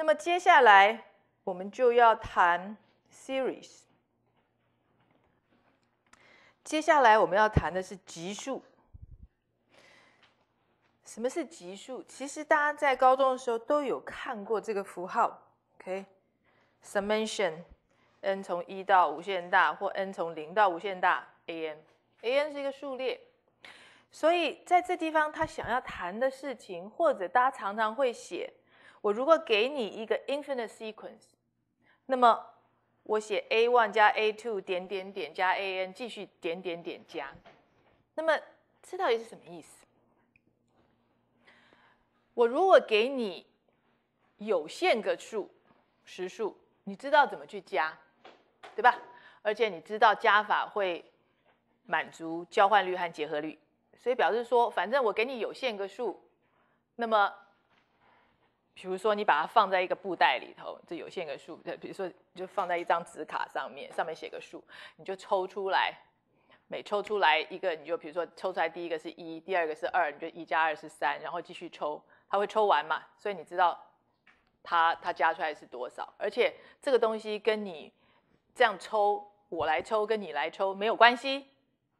那么接下来我们就要谈 series。接下来我们要谈的是级数。什么是级数？其实大家在高中的时候都有看过这个符号，OK？summation，n 从一到无限大，或 n 从零到无限大，a_n。a_n 是一个数列。所以在这地方，他想要谈的事情，或者大家常常会写。我如果给你一个 infinite sequence，那么我写 a1 加 a2 点点点加 an 继续点点点加，那么这到底是什么意思？我如果给你有限个数实数，你知道怎么去加，对吧？而且你知道加法会满足交换率和结合率，所以表示说，反正我给你有限个数，那么比如说，你把它放在一个布袋里头，这有限个数，比如说就放在一张纸卡上面，上面写个数，你就抽出来，每抽出来一个，你就比如说抽出来第一个是一，第二个是二，你就一加二是三，然后继续抽，它会抽完嘛，所以你知道它它加出来是多少。而且这个东西跟你这样抽，我来抽跟你来抽没有关系，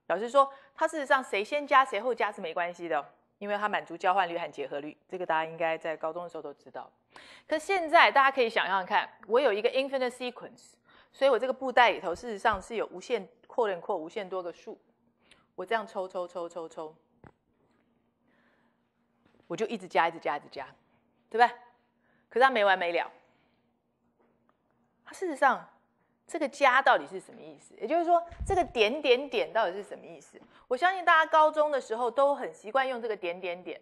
表示说它事实上谁先加谁后加是没关系的。因为它满足交换率和结合率，这个大家应该在高中的时候都知道。可现在大家可以想象看，我有一个 infinite sequence，所以我这个布袋里头事实上是有无限扩连扩无限多个数，我这样抽抽抽抽抽，我就一直加一直加一直加，对不对？可是它没完没了，它事实上。这个加到底是什么意思？也就是说，这个点点点到底是什么意思？我相信大家高中的时候都很习惯用这个点点点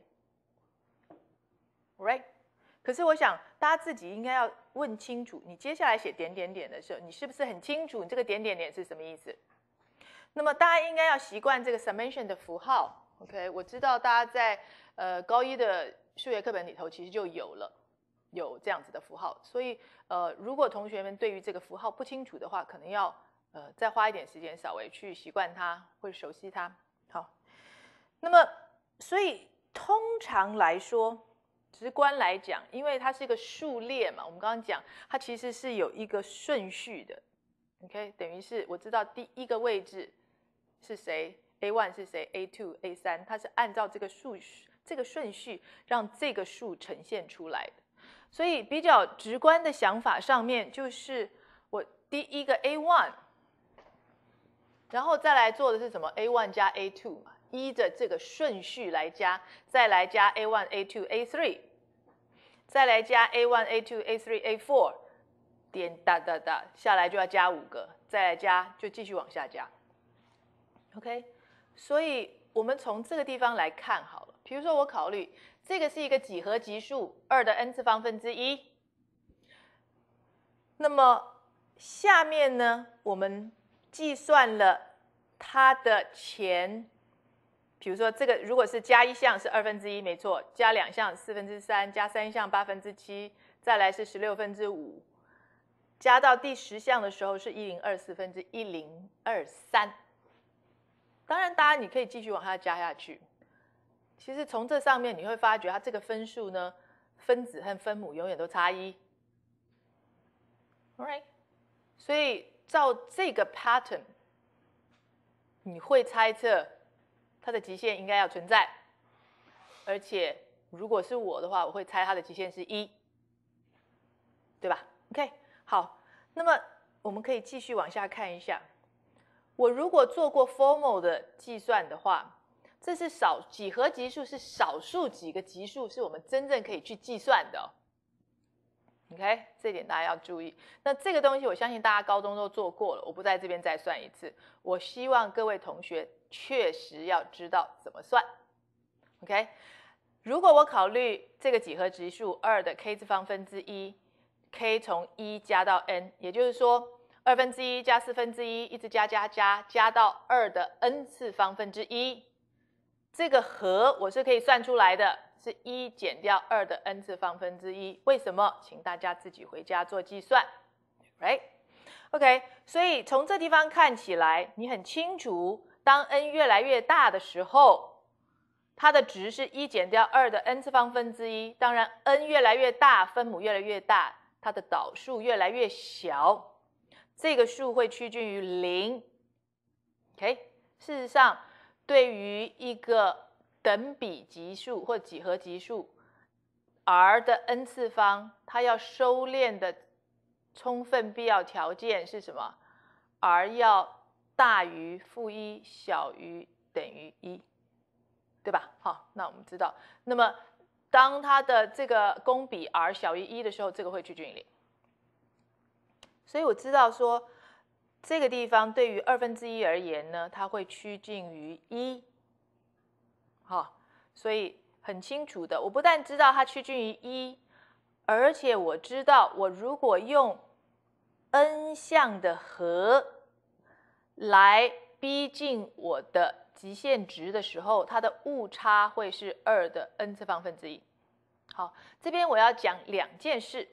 ，right？可是我想大家自己应该要问清楚，你接下来写点点点的时候，你是不是很清楚你这个点点点是什么意思？那么大家应该要习惯这个 summation 的符号，OK？我知道大家在呃高一的数学课本里头其实就有了。有这样子的符号，所以呃，如果同学们对于这个符号不清楚的话，可能要呃再花一点时间，稍微去习惯它，或者熟悉它。好，那么所以通常来说，直观来讲，因为它是一个数列嘛，我们刚刚讲它其实是有一个顺序的。OK，等于是我知道第一个位置是谁 a one 是谁 a two、a3，它是按照这个数序，这个顺序让这个数呈现出来的。所以比较直观的想法上面就是我第一个 A one，然后再来做的是什么？A one 加 A two 嘛，依着这个顺序来加，再来加 A one A two A three，再来加 A one A two A three A four，点哒哒哒下来就要加五个，再来加就继续往下加。OK，所以我们从这个地方来看好了，比如说我考虑。这个是一个几何级数，二的 n 次方分之一。那么下面呢，我们计算了它的前，比如说这个，如果是加一项是二分之一，没错；加两项四分之三，加三项八分之七，再来是十六分之五，加到第十项的时候是一零二四分之一零二三。当然，大家你可以继续往下加下去。其实从这上面你会发觉，它这个分数呢，分子和分母永远都差一，right？All 所以照这个 pattern，你会猜测它的极限应该要存在，而且如果是我的话，我会猜它的极限是一，对吧？OK，好，那么我们可以继续往下看一下。我如果做过 formal 的计算的话。这是少几何级数是少数几个级数是我们真正可以去计算的，OK，这点大家要注意。那这个东西我相信大家高中都做过了，我不在这边再算一次。我希望各位同学确实要知道怎么算，OK。如果我考虑这个几何级数二的 k 次方分之一，k 从一加到 n，也就是说二分之一加四分之一一直加加加加到二的 n 次方分之一。这个和我是可以算出来的，是一减掉二的 n 次方分之一。为什么？请大家自己回家做计算，right？OK，所以从这地方看起来，你很清楚，当 n 越来越大的时候，它的值是一减掉二的 n 次方分之一。当然，n 越来越大，分母越来越大，它的导数越来越小，这个数会趋近于零。OK，事实上。对于一个等比级数或几何级数，r 的 n 次方，它要收敛的充分必要条件是什么？r 要大于负一，小于等于一，对吧？好，那我们知道，那么当它的这个公比 r 小于一的时候，这个会趋近于零。所以我知道说。这个地方对于二分之一而言呢，它会趋近于一，哈，所以很清楚的。我不但知道它趋近于一，而且我知道我如果用 n 项的和来逼近我的极限值的时候，它的误差会是二的 n 次方分之一。好，这边我要讲两件事。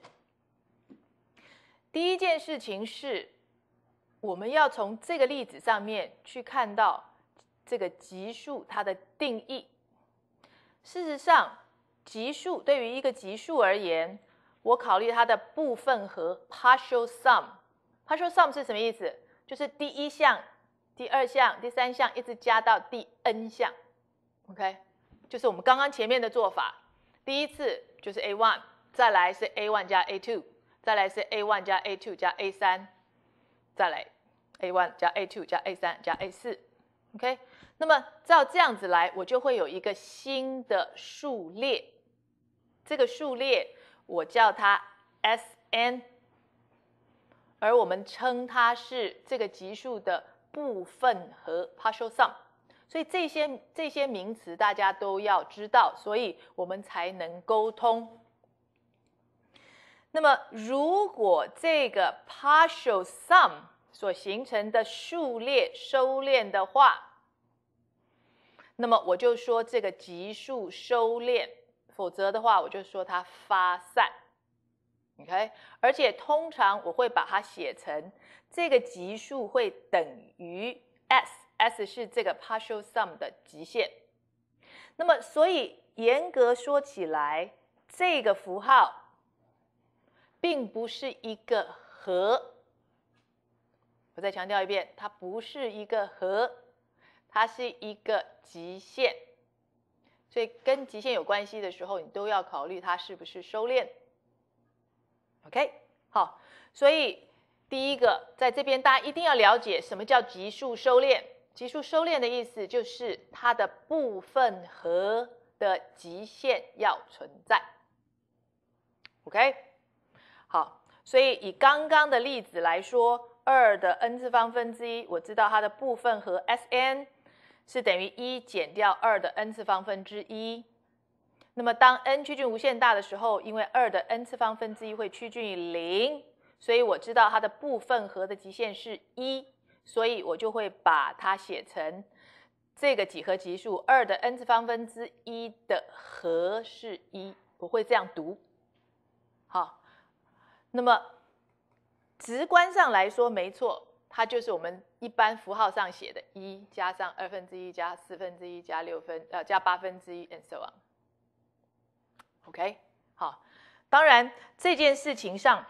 第一件事情是。我们要从这个例子上面去看到这个级数它的定义。事实上，级数对于一个级数而言，我考虑它的部分和 （partial sum）。partial sum 是什么意思？就是第一项、第二项、第三项一直加到第 n 项，OK？就是我们刚刚前面的做法。第一次就是 a one，再来是 a one 加 a two，再来是 a one 加 a two 加 a3，再来。a one 加 a two 加 a 三加 a 四，OK，那么照这样子来，我就会有一个新的数列。这个数列我叫它 S n，而我们称它是这个级数的部分和 （partial sum）。所以这些这些名词大家都要知道，所以我们才能沟通。那么如果这个 partial sum 所形成的数列收敛的话，那么我就说这个级数收敛；否则的话，我就说它发散。OK，而且通常我会把它写成这个级数会等于 S，S 是这个 partial sum 的极限。那么，所以严格说起来，这个符号并不是一个和。我再强调一遍，它不是一个和，它是一个极限。所以跟极限有关系的时候，你都要考虑它是不是收敛。OK，好，所以第一个在这边大家一定要了解什么叫级数收敛。级数收敛的意思就是它的部分和的极限要存在。OK，好，所以以刚刚的例子来说。二的 n 次方分之一，我知道它的部分和 Sn 是等于一减掉二的 n 次方分之一。那么当 n 趋近无限大的时候，因为二的 n 次方分之一会趋近于零，所以我知道它的部分和的极限是一。所以我就会把它写成这个几何级数二的 n 次方分之一的和是一，我会这样读。好，那么。直观上来说，没错，它就是我们一般符号上写的“一加上二分之一加四分之一加六分呃加八分之一” and so on。OK，好，当然这件事情上，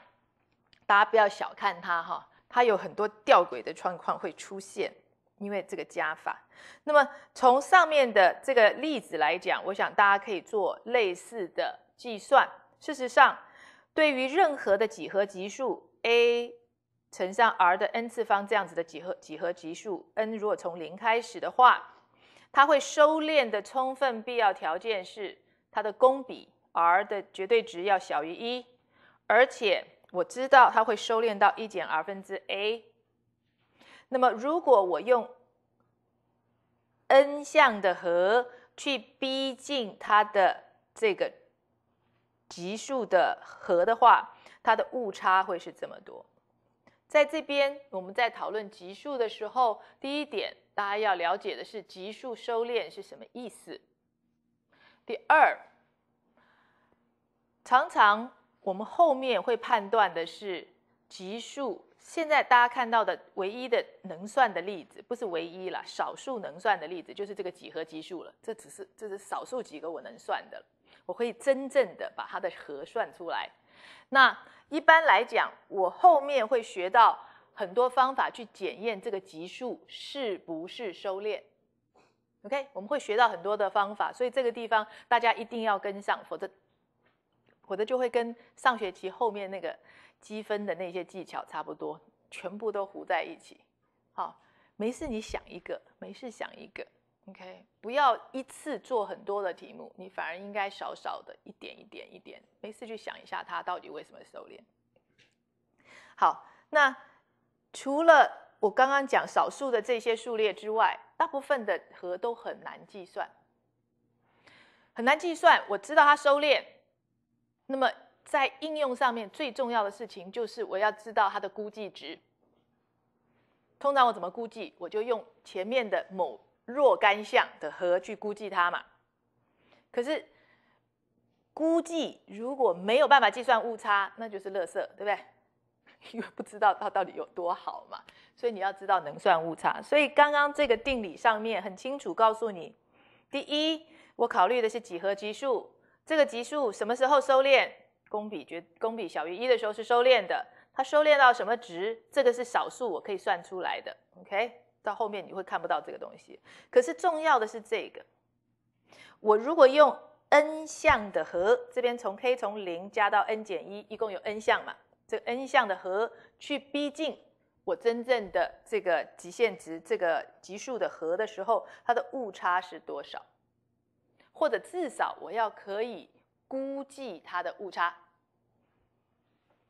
大家不要小看它哈，它有很多吊诡的状况会出现，因为这个加法。那么从上面的这个例子来讲，我想大家可以做类似的计算。事实上，对于任何的几何级数，a 乘上 r 的 n 次方，这样子的几何几何级数，n 如果从零开始的话，它会收敛的充分必要条件是它的公比 r 的绝对值要小于一，而且我知道它会收敛到一减 r 分之 a。那么如果我用 n 项的和去逼近它的这个。级数的和的话，它的误差会是这么多。在这边，我们在讨论级数的时候，第一点，大家要了解的是级数收敛是什么意思。第二，常常我们后面会判断的是级数。现在大家看到的唯一的能算的例子，不是唯一了，少数能算的例子就是这个几何级数了。这只是这是少数几个我能算的。我会真正的把它的核算出来。那一般来讲，我后面会学到很多方法去检验这个级数是不是收敛。OK，我们会学到很多的方法，所以这个地方大家一定要跟上，否则否则就会跟上学期后面那个积分的那些技巧差不多，全部都糊在一起。好，没事，你想一个，没事想一个。OK，不要一次做很多的题目，你反而应该少少的，一点一点一点，没事去想一下它到底为什么收敛。好，那除了我刚刚讲少数的这些数列之外，大部分的和都很难计算，很难计算。我知道它收敛，那么在应用上面最重要的事情就是我要知道它的估计值。通常我怎么估计？我就用前面的某。若干项的和去估计它嘛，可是估计如果没有办法计算误差，那就是乐色，对不对？因为不知道它到底有多好嘛，所以你要知道能算误差。所以刚刚这个定理上面很清楚告诉你，第一，我考虑的是几何级数，这个级数什么时候收敛？公比绝公比小于一的时候是收敛的，它收敛到什么值？这个是少数我可以算出来的。OK。到后面你会看不到这个东西，可是重要的是这个，我如果用 n 项的和，这边从 k 从零加到 n 减一，一共有 n 项嘛？这 n 项的和去逼近我真正的这个极限值，这个级数的和的时候，它的误差是多少？或者至少我要可以估计它的误差，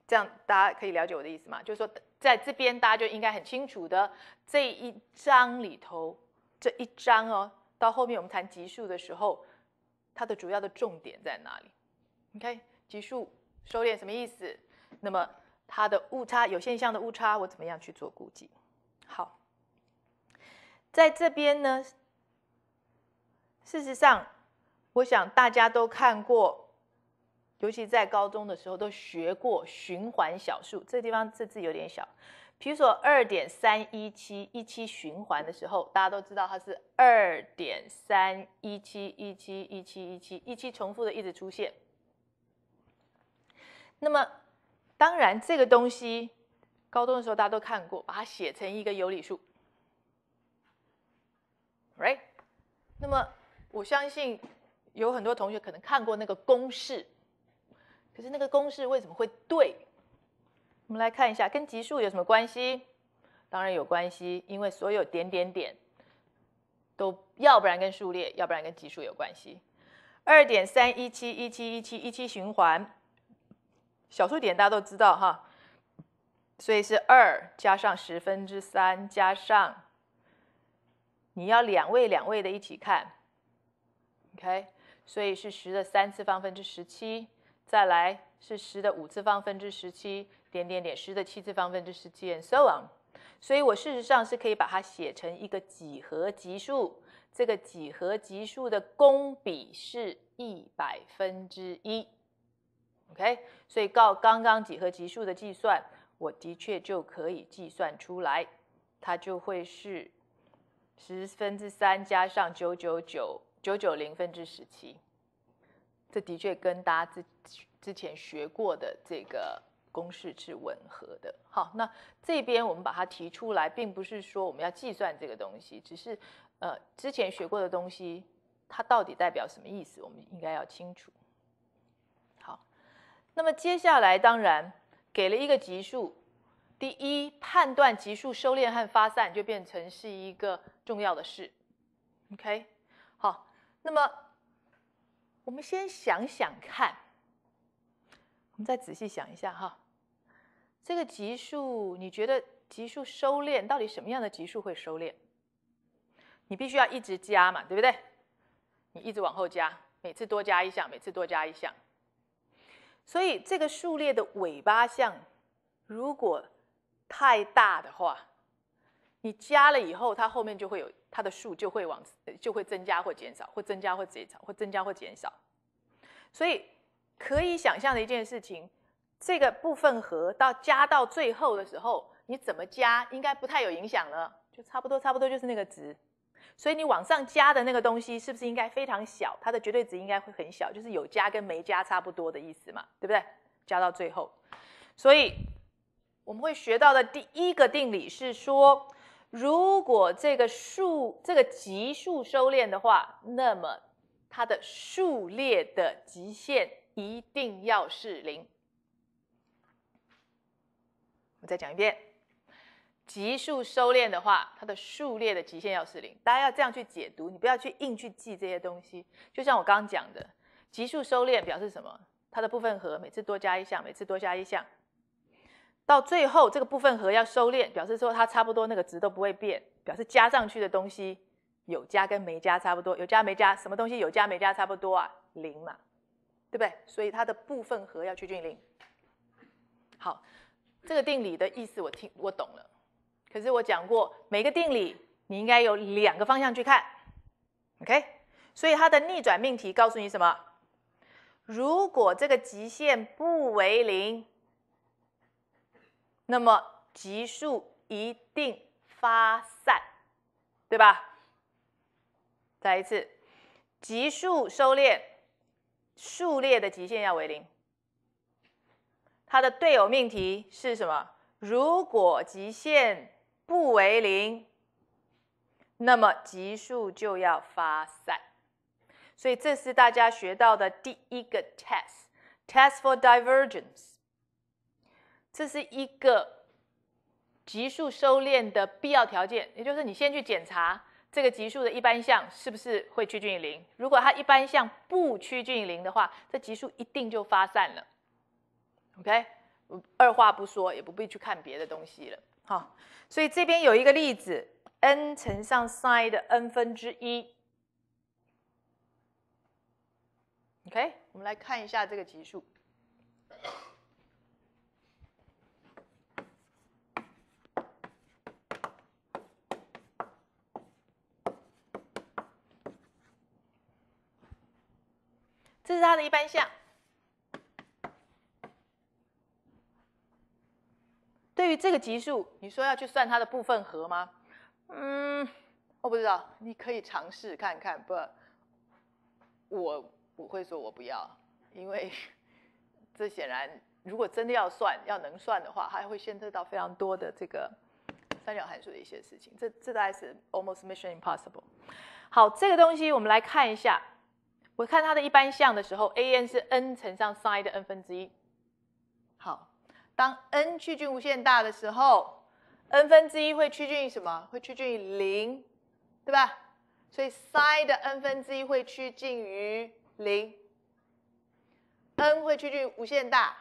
这样大家可以了解我的意思吗？就是说。在这边，大家就应该很清楚的这一章里头，这一章哦，到后面我们谈级数的时候，它的主要的重点在哪里？你看，级数收敛什么意思？那么它的误差，有现象的误差，我怎么样去做估计？好，在这边呢，事实上，我想大家都看过。尤其在高中的时候都学过循环小数，这地方这字有点小。比如说二点三一七一七循环的时候，大家都知道它是二点三一七一七一七一七一七重复的一直出现。那么，当然这个东西高中的时候大家都看过，把它写成一个有理数，right？那么我相信有很多同学可能看过那个公式。可是那个公式为什么会对？我们来看一下，跟级数有什么关系？当然有关系，因为所有点点点，都要不然跟数列，要不然跟级数有关系。二点三一七一七一七一七循环，小数点大家都知道哈，所以是二加上十分之三加上，你要两位两位的一起看，OK？所以是十的三次方分之十七。再来是十的五次方分之十七点点点，十的七次方分之十七，and so on。所以我事实上是可以把它写成一个几何级数，这个几何级数的公比是一百分之一。OK，所以告刚刚几何级数的计算，我的确就可以计算出来，它就会是十分之三加上九九九九九零分之十七。这的确跟大家之之前学过的这个公式是吻合的。好，那这边我们把它提出来，并不是说我们要计算这个东西，只是，呃，之前学过的东西，它到底代表什么意思，我们应该要清楚。好，那么接下来当然给了一个级数，第一判断级数收敛和发散就变成是一个重要的事。OK，好，那么。我们先想想看，我们再仔细想一下哈。这个级数，你觉得级数收敛到底什么样的级数会收敛？你必须要一直加嘛，对不对？你一直往后加，每次多加一项，每次多加一项。所以这个数列的尾巴项，如果太大的话，你加了以后，它后面就会有它的数就会往就会增加或减少，或增加或减少，或增加或减少。所以可以想象的一件事情，这个部分和到加到最后的时候，你怎么加应该不太有影响了，就差不多差不多就是那个值。所以你往上加的那个东西是不是应该非常小？它的绝对值应该会很小，就是有加跟没加差不多的意思嘛，对不对？加到最后，所以我们会学到的第一个定理是说。如果这个数这个级数收敛的话，那么它的数列的极限一定要是零。我再讲一遍，级数收敛的话，它的数列的极限要是零。大家要这样去解读，你不要去硬去记这些东西。就像我刚刚讲的，级数收敛表示什么？它的部分和每次多加一项，每次多加一项。到最后，这个部分和要收敛，表示说它差不多那个值都不会变，表示加上去的东西有加跟没加差不多，有加没加什么东西有加没加差不多啊零嘛，对不对？所以它的部分和要趋近零。好，这个定理的意思我听我懂了，可是我讲过每个定理你应该有两个方向去看，OK？所以它的逆转命题告诉你什么？如果这个极限不为零。那么级数一定发散，对吧？再一次，级数收敛，数列的极限要为零。它的队友命题是什么？如果极限不为零，那么级数就要发散。所以这是大家学到的第一个 test，test for divergence。这是一个级数收敛的必要条件，也就是你先去检查这个级数的一般项是不是会趋近于零。如果它一般项不趋近于零的话，这级数一定就发散了。OK，二话不说，也不必去看别的东西了。好，所以这边有一个例子，n 乘上 sin 的 n 分之一。OK，我们来看一下这个级数。这是它的一般项。对于这个级数，你说要去算它的部分和吗？嗯，我不知道，你可以尝试看看。不，我不会说，我不要，因为这显然，如果真的要算，要能算的话，还会牵涉到非常多的这个三角函数的一些事情。这这大概是 almost mission impossible。好，这个东西我们来看一下。我看它的一般项的时候，a_n 是 n 乘上 sin 的 n 分之一。好，当 n 趋近无限大的时候，n 分之一会趋近于什么？会趋近于零，对吧？所以 sin 的 n 分之一会趋近于零，n 会趋近于无限大，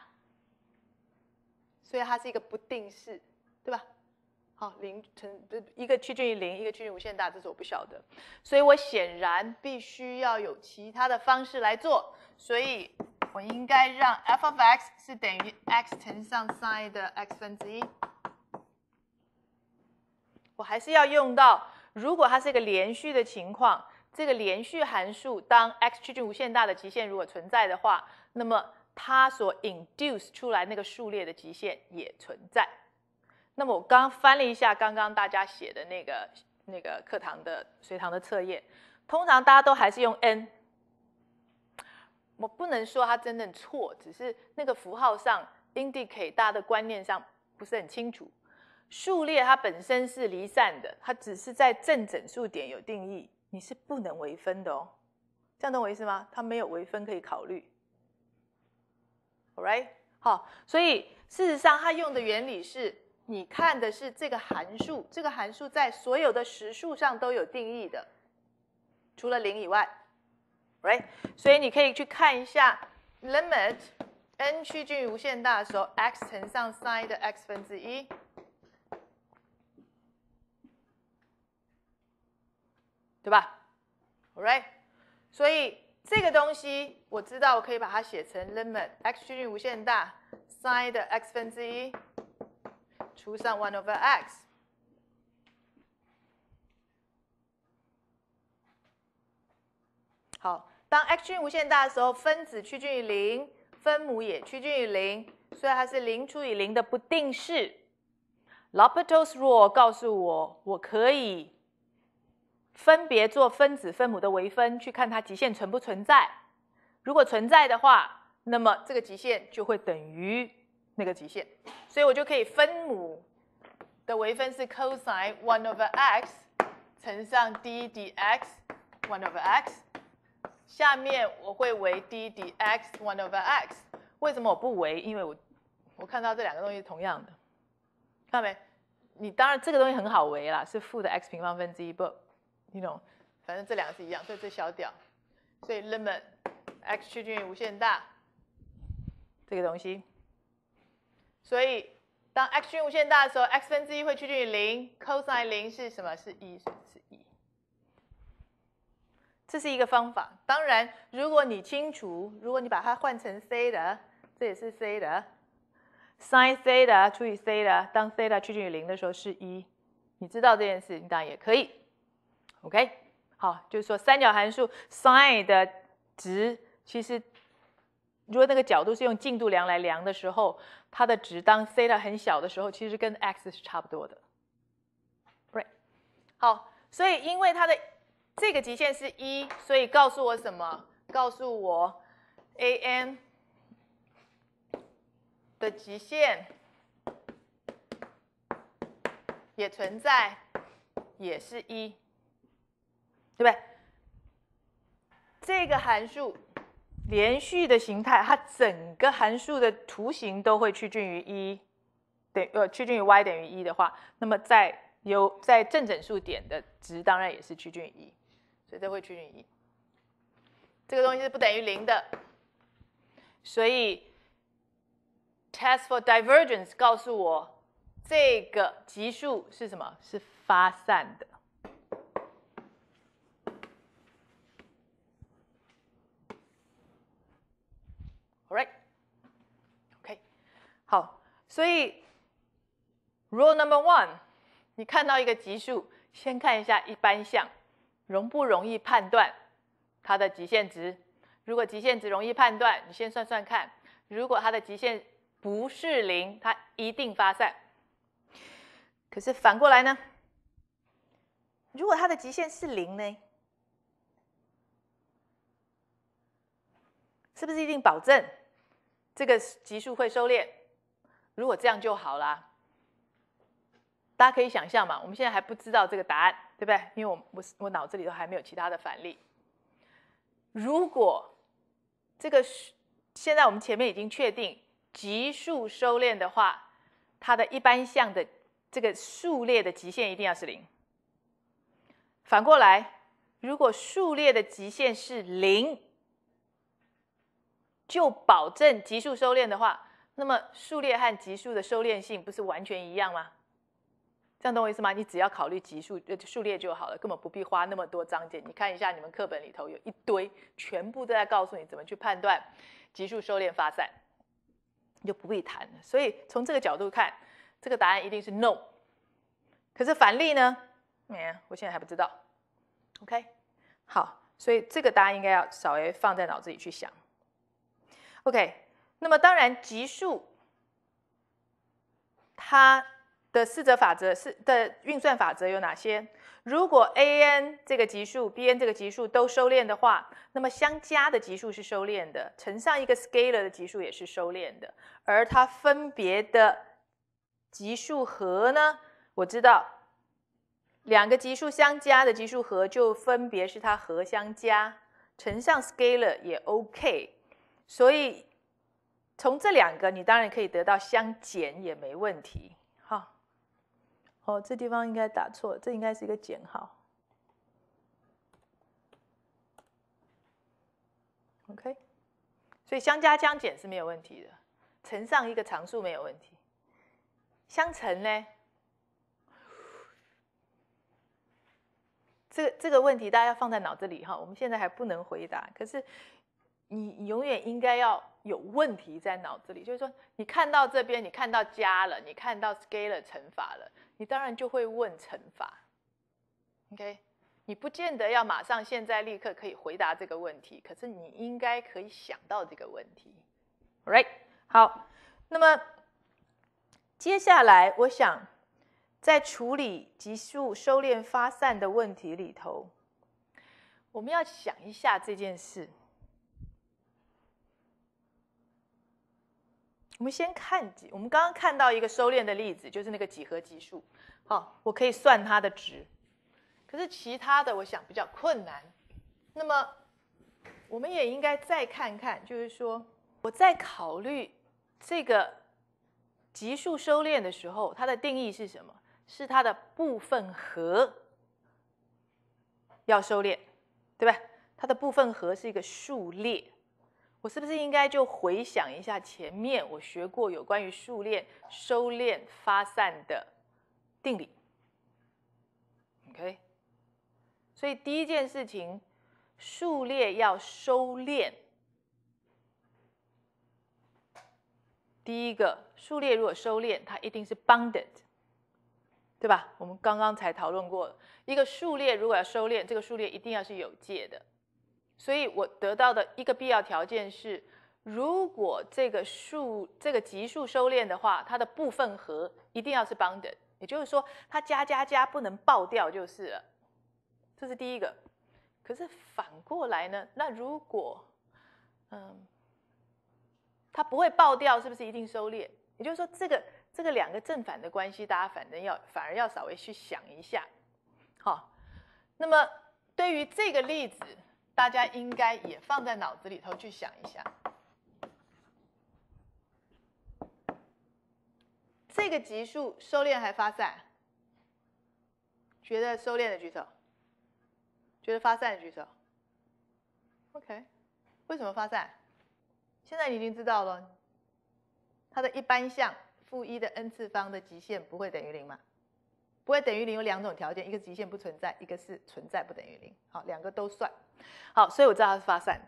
所以它是一个不定式，对吧？好零乘一个趋近于零，一个趋近无限大，这是我不晓得，所以我显然必须要有其他的方式来做，所以我应该让 f of x 是等于 x 乘上 sin 的 x 分之一。我还是要用到，如果它是一个连续的情况，这个连续函数当 x 趋近无限大的极限如果存在的话，那么它所 induce 出来那个数列的极限也存在。那么我刚翻了一下，刚刚大家写的那个那个课堂的随堂的测验，通常大家都还是用 n。我不能说它真正错，只是那个符号上，indicate 大家的观念上不是很清楚。数列它本身是离散的，它只是在正整数点有定义，你是不能微分的哦。这样懂我意思吗？它没有微分可以考虑。All right，好，所以事实上它用的原理是。你看的是这个函数，这个函数在所有的实数上都有定义的，除了零以外，right？所以你可以去看一下 limit n 趋近于无限大的时候，x 乘上 sin 的 x 分之一，对吧？right？所以这个东西我知道，我可以把它写成 limit x 趋近于无限大 sin 的 x 分之一。除上 one over x。好，当 x 趋近无限大的时候，分子趋近于零，分母也趋近于零，所以它是零除以零的不定式。l a p t o s rule 告诉我，我可以分别做分子分母的微分，去看它极限存不存在。如果存在的话，那么这个极限就会等于。那个极限，所以我就可以分母的微分是 cosine one over x 乘上 d d x one over x，下面我会为 d d x one over x，为什么我不为？因为我我看到这两个东西同样的，看到没？你当然这个东西很好为啦，是负的 x 平方分之一不，你懂？反正这两个是一样，所以这小屌，所以 limit x 趋近于无限大，这个东西。所以当 x 趋无限大的时候，x 分之一会趋近于零，cos 零是什么？是一，是一。这是一个方法。当然，如果你清除，如果你把它换成 c 的，这也是 c 的 s i n c 的除以 c 的，当 c 的趋近于零的时候是一。你知道这件事，当然也可以。OK，好，就是说三角函数 sin 的值其实。如果那个角度是用进度量来量的时候，它的值当 theta 很小的时候，其实跟 x 是差不多的，Right？好，所以因为它的这个极限是一，所以告诉我什么？告诉我 an 的极限也存在，也是一，对不对？这个函数。连续的形态，它整个函数的图形都会趋近于一，等呃趋近于 y 等于一的话，那么在有在正整数点的值当然也是趋近于一，所以都会趋近于一。这个东西是不等于零的，所以 test for divergence 告诉我这个级数是什么？是发散的。所以，rule number one，你看到一个级数，先看一下一般项，容不容易判断它的极限值。如果极限值容易判断，你先算算看。如果它的极限不是零，它一定发散。可是反过来呢？如果它的极限是零呢？是不是一定保证这个级数会收敛？如果这样就好了，大家可以想象嘛。我们现在还不知道这个答案，对不对？因为我我我脑子里头还没有其他的反例。如果这个现在我们前面已经确定级数收敛的话，它的一般项的这个数列的极限一定要是零。反过来，如果数列的极限是零，就保证级数收敛的话。那么数列和级数的收敛性不是完全一样吗？这样懂我意思吗？你只要考虑级数呃数列就好了，根本不必花那么多章节。你看一下你们课本里头有一堆，全部都在告诉你怎么去判断级数收敛发散，就不必谈了。所以从这个角度看，这个答案一定是 no。可是反例呢？嗯，我现在还不知道。OK，好，所以这个答案应该要稍微放在脑子里去想。OK。那么当然，级数它的四则法则是的运算法则有哪些？如果 a n 这个级数 b n 这个级数都收敛的话，那么相加的级数是收敛的，乘上一个 scalar 的级数也是收敛的。而它分别的级数和呢？我知道两个级数相加的级数和就分别是它和相加，乘上 scalar 也 OK。所以从这两个，你当然可以得到相减也没问题，哈。哦，这地方应该打错，这应该是一个减号。OK，所以相加、相减是没有问题的，乘上一个常数没有问题。相乘呢？这这个问题大家要放在脑子里哈，我们现在还不能回答，可是你永远应该要。有问题在脑子里，就是说，你看到这边，你看到加了，你看到 scale 乘法了，你当然就会问乘法，OK？你不见得要马上、现在、立刻可以回答这个问题，可是你应该可以想到这个问题，Right？好，那么接下来，我想在处理急速收敛发散的问题里头，我们要想一下这件事。我们先看几，我们刚刚看到一个收敛的例子，就是那个几何级数。好，我可以算它的值，可是其他的我想比较困难。那么，我们也应该再看看，就是说，我在考虑这个级数收敛的时候，它的定义是什么？是它的部分和要收敛，对吧？它的部分和是一个数列。我是不是应该就回想一下前面我学过有关于数列收敛发散的定理？OK，所以第一件事情，数列要收敛。第一个数列如果收敛，它一定是 bounded，对吧？我们刚刚才讨论过，一个数列如果要收敛，这个数列一定要是有界的。所以我得到的一个必要条件是，如果这个数这个级数收敛的话，它的部分和一定要是 bounded，也就是说它加加加不能爆掉就是了。这是第一个。可是反过来呢？那如果，嗯，它不会爆掉，是不是一定收敛？也就是说，这个这个两个正反的关系，大家反正要反而要稍微去想一下。好，那么对于这个例子。大家应该也放在脑子里头去想一下，这个级数收敛还发散？觉得收敛的举手，觉得发散的举手。OK，为什么发散？现在你已经知道了，它的一般项负一的 n 次方的极限不会等于零吗？不会等于零，有两种条件：一个极限不存在，一个是存在不等于零。好，两个都算。好，所以我知道它是发散。的。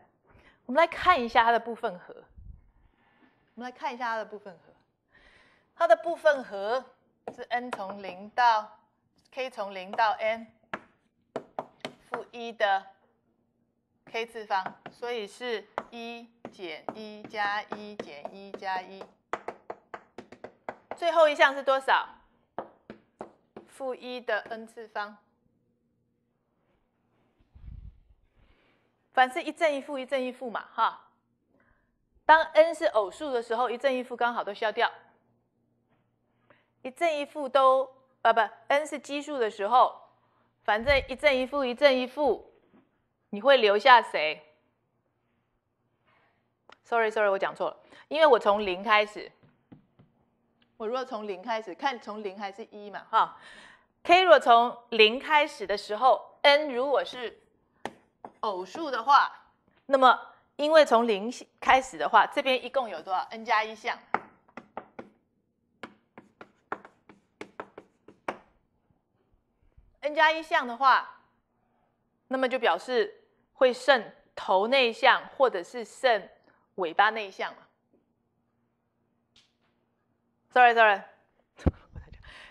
我们来看一下它的部分和。我们来看一下它的部分和。它的部分和是 n 从零到，k 从零到 n，负一的 k 次方，所以是一减一加一减一加一，最后一项是多少？负一的 n 次方，反正一正一负，一正一负嘛，哈。当 n 是偶数的时候，一正一负刚好都消掉。一正一负都啊，不，n 是奇数的时候，反正一正一负，一正一负，你会留下谁？Sorry，Sorry，我讲错了，因为我从零开始。我如果从零开始，看从零还是一嘛，哈。k 如果从零开始的时候，n 如果是偶数的话，那么因为从零开始的话，这边一共有多少？n 加一项，n 加一项的话，那么就表示会剩头内项，或者是剩尾巴内项了。Sorry，Sorry。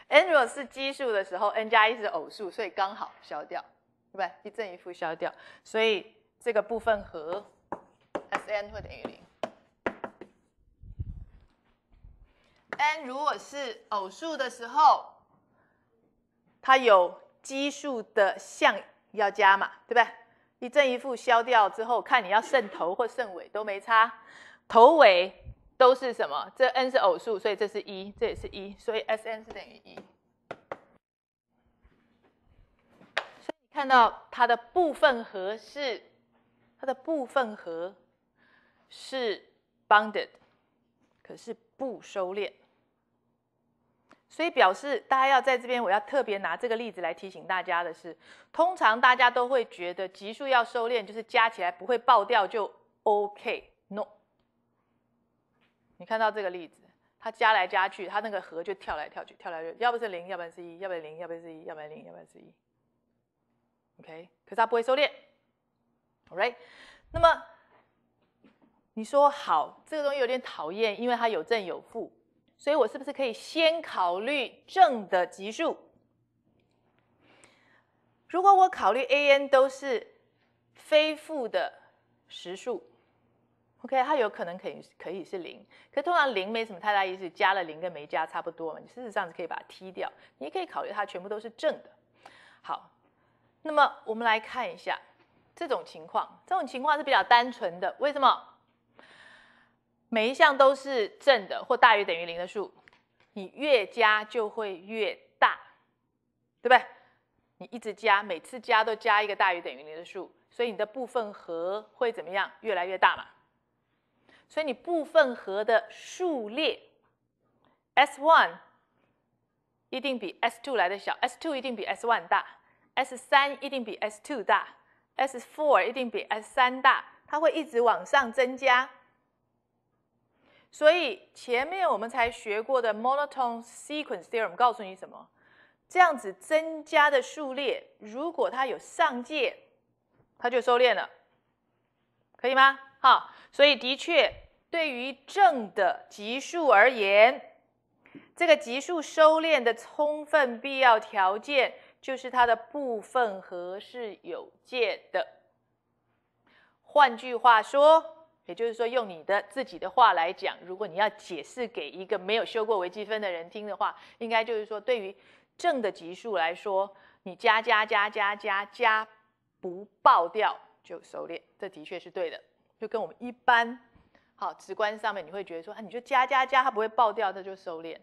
n 如果是奇数的时候，n 加一是偶数，所以刚好消掉，对不对？一正一负消掉，所以这个部分和 Sn 会等于零。n 如果是偶数的时候，它有奇数的项要加嘛，对不对？一正一负消掉之后，看你要剩头或剩尾都没差，头尾。都是什么？这 n 是偶数，所以这是一，这也是一，所以 S_n 是等于一。所以看到它的部分和是，它的部分和是 bounded，可是不收敛。所以表示大家要在这边，我要特别拿这个例子来提醒大家的是，通常大家都会觉得级数要收敛，就是加起来不会爆掉就 OK。No。你看到这个例子，它加来加去，它那个和就跳来跳去，跳来跳，要不是零，要不然是一，要不然零，要不然是一，要不然零，要不然是一。OK，可是它不会收敛。right，那么你说好，这个东西有点讨厌，因为它有正有负，所以我是不是可以先考虑正的级数？如果我考虑 a_n 都是非负的实数。OK，它有可能可以可以是零，可通常零没什么太大意思，加了零跟没加差不多嘛。你事实上是可以把它踢掉，你也可以考虑它全部都是正的。好，那么我们来看一下这种情况，这种情况是比较单纯的。为什么？每一项都是正的或大于等于零的数，你越加就会越大，对不对？你一直加，每次加都加一个大于等于零的数，所以你的部分和会怎么样？越来越大嘛。所以你部分和的数列 s one 一定比 s two 来的小 s two 一定比 s one 大，s3 一定比 s two 大 s four 一定比 s3 大，它会一直往上增加。所以前面我们才学过的 monotone sequence theorem 告诉你什么？这样子增加的数列，如果它有上界，它就收敛了，可以吗？好，所以的确，对于正的级数而言，这个级数收敛的充分必要条件就是它的部分和是有界的。换句话说，也就是说，用你的自己的话来讲，如果你要解释给一个没有修过微积分的人听的话，应该就是说，对于正的级数来说，你加加加加加加不爆掉就收敛，这的确是对的。就跟我们一般，好直观上面你会觉得说啊，你就加加加，它不会爆掉，它就收敛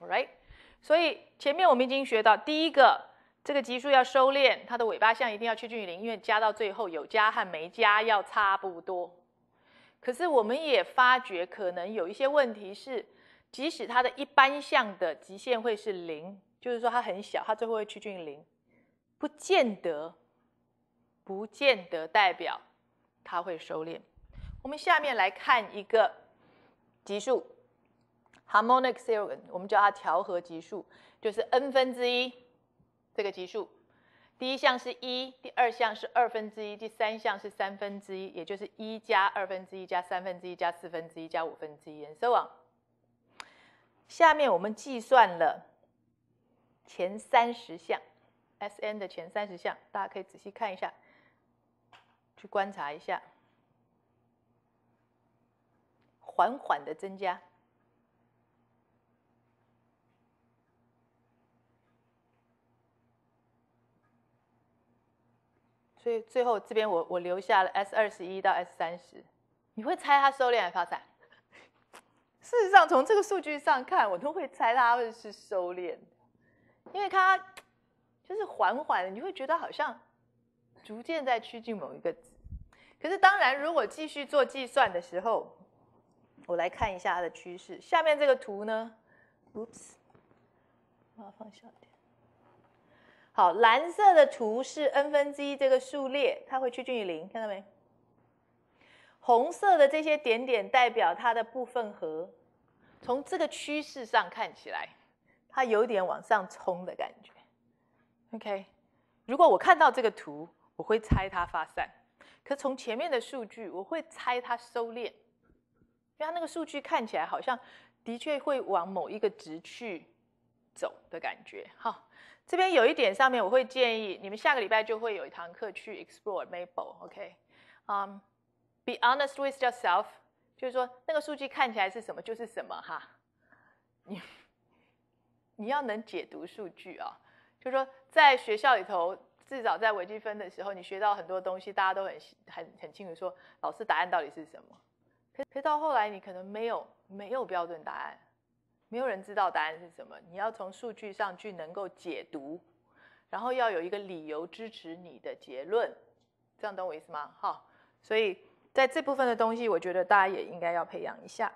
，right？All 所以前面我们已经学到，第一个这个级数要收敛，它的尾巴项一定要趋近于零，因为加到最后有加和没加要差不多。可是我们也发觉，可能有一些问题是，即使它的一般项的极限会是零，就是说它很小，它最后会趋近于零，不见得，不见得代表。它会收敛。我们下面来看一个级数，harmonic series，我们叫它调和级数，就是 n 分之一这个级数。第一项是一，第二项是二分之一，第三项是三分之一，也就是一加二分之一加三分之一加四分之一加五分之一。on。下面我们计算了前三十项，Sn 的前三十项，大家可以仔细看一下。去观察一下，缓缓的增加，所以最后这边我我留下了 S 二十一到 S 三十，你会猜它收敛还是发展？事实上，从这个数据上看，我都会猜它会是收敛的，因为它就是缓缓，的，你会觉得好像。逐渐在趋近某一个值，可是当然，如果继续做计算的时候，我来看一下它的趋势。下面这个图呢，Oops，我要放小点。好，蓝色的图是 n 分之一这个数列，它会趋近于零，看到没？红色的这些点点代表它的部分和。从这个趋势上看起来，它有点往上冲的感觉。OK，如果我看到这个图。我会猜它发散，可从前面的数据，我会猜它收敛，因为它那个数据看起来好像的确会往某一个值去走的感觉。哈，这边有一点上面，我会建议你们下个礼拜就会有一堂课去 explore Maple。OK，嗯，be honest with yourself，就是说那个数据看起来是什么就是什么哈，你你要能解读数据啊，就是说在学校里头。至少在微积分的时候，你学到很多东西，大家都很很很清楚说老师答案到底是什么。可可到后来，你可能没有没有标准答案，没有人知道答案是什么。你要从数据上去能够解读，然后要有一个理由支持你的结论，这样懂我意思吗？哈，所以在这部分的东西，我觉得大家也应该要培养一下。